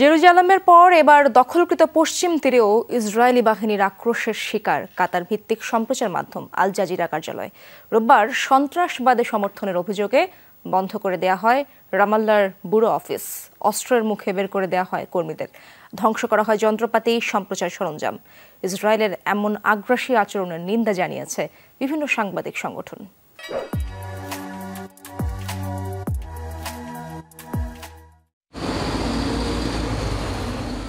জেরুজালামের পর এবার দখলকৃত পশ্চিম তীরেও ইসরায়েলি বাহিনীর আক্রোশের শিকার কাতার ভিত্তিক সম্প্রচার মাধ্যম আল জাজিরা কার্যালয় রোববার সন্ত্রাসবাদে সমর্থনের অভিযোগে বন্ধ করে দেয়া হয় রামাল্লার ব্যুরো অফিস অস্ত্রের মুখে বের করে দেয়া হয় কর্মীদের ধ্বংস করা হয় যন্ত্রপাতি সম্প্রচার সরঞ্জাম ইসরায়েলের এমন আগ্রাসী আচরণের নিন্দা জানিয়েছে বিভিন্ন সাংবাদিক সংগঠন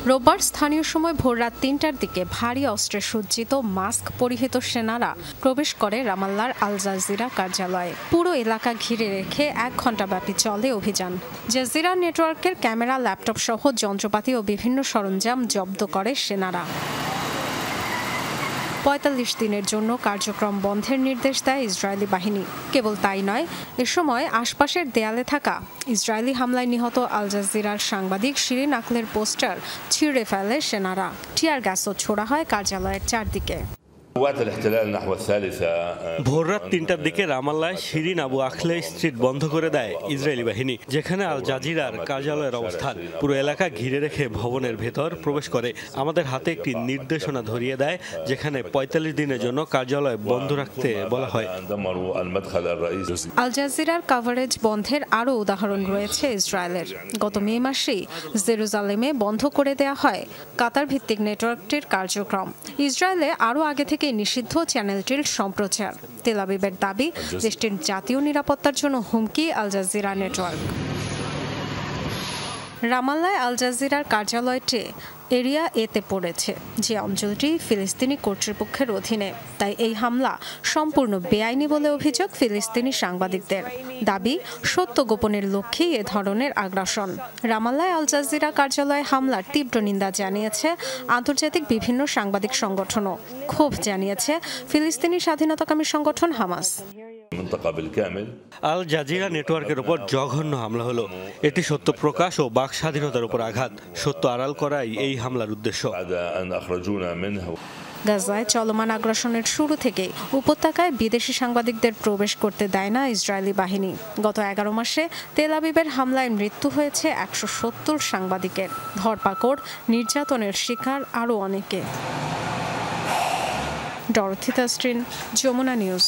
রোববার স্থানীয় সময় ভোর রাত তিনটার দিকে ভারী অস্ত্রে সজ্জিত মাস্ক পরিহিত সেনারা প্রবেশ করে রামাল্লার আল জাজিরা কার্যালয়ে পুরো এলাকা ঘিরে রেখে এক ঘন্টা ব্যাপী চলে অভিযান জাজিরা নেটওয়ার্কের ক্যামেরা ল্যাপটপ সহ যন্ত্রপাতি ও বিভিন্ন সরঞ্জাম জব্দ করে সেনারা ৪৫ দিনের জন্য কার্যক্রম বন্ধের নির্দেশ দেয় ইসরায়েলি বাহিনী কেবল তাই নয় এ সময় আশপাশের দেয়ালে থাকা ইসরায়েলি হামলায় নিহত আল জাজিরার সাংবাদিক শিরিন আকলের পোস্টার ছিঁড়ে ফেলে সেনারা টিয়ার গ্যাসও ছোড়া হয় কার্যালয়ের চারদিকে ভোর রাত তিনটার দিকে রামাল্লায় শিরিন আবু আখলে স্ট্রিট বন্ধ করে দেয় ইসরায়েলি বাহিনী যেখানে আল জাজিরার কার্যালয়ের অবস্থান পুরো এলাকা ঘিরে রেখে ভবনের ভেতর প্রবেশ করে আমাদের হাতে একটি নির্দেশনা ধরিয়ে দেয় যেখানে পঁয়তাল্লিশ দিনের জন্য কার্যালয় বন্ধ রাখতে বলা হয় আল জাজিরার কাভারেজ বন্ধের আরও উদাহরণ রয়েছে ইসরায়েলের গত মে মাসেই জেরুজালেমে বন্ধ করে দেয়া হয় কাতার ভিত্তিক নেটওয়ার্কটির কার্যক্রম ইসরায়েলে আরও আগে থেকে থেকে নিষিদ্ধ চ্যানেলটির সম্প্রচার তেল আবিবের দাবি দেশটির জাতীয় নিরাপত্তার জন্য হুমকি আল জাজিরা নেটওয়ার্ক রামাল্লায় আল জাজিরার কার্যালয়টি এরিয়া এতে পড়েছে যে অঞ্চলটি ফিলিস্তিনি কর্তৃপক্ষের অধীনে তাই এই হামলা সম্পূর্ণ বেআইনি বলে অভিযোগ ফিলিস্তিনি সাংবাদিকদের দাবি সত্য গোপনের লক্ষ্যেই এ ধরনের আগ্রাসন রামাল্লায় আল জাজিরা কার্যালয়ে হামলার তীব্র নিন্দা জানিয়েছে আন্তর্জাতিক বিভিন্ন সাংবাদিক সংগঠনও ক্ষোভ জানিয়েছে ফিলিস্তিনি স্বাধীনতাকামী সংগঠন হামাস আল জাজিরা নেটওয়ার্কের ওপর জঘন্য হামলা হলো এটি সত্য প্রকাশ ও বাক স্বাধীনতার উপর আঘাত সত্য আড়াল করাই এই হামলার উদ্দেশ্য গাজায় চলমান আগ্রাসনের শুরু থেকে উপত্যকায় বিদেশি সাংবাদিকদের প্রবেশ করতে দেয় না ইসরায়েলি বাহিনী গত এগারো মাসে তেল আবিবের হামলায় মৃত্যু হয়েছে একশো সত্তর সাংবাদিকের ধরপাকড় নির্যাতনের শিকার আরও অনেকে ডরথিতাস্ট্রিন যমুনা নিউজ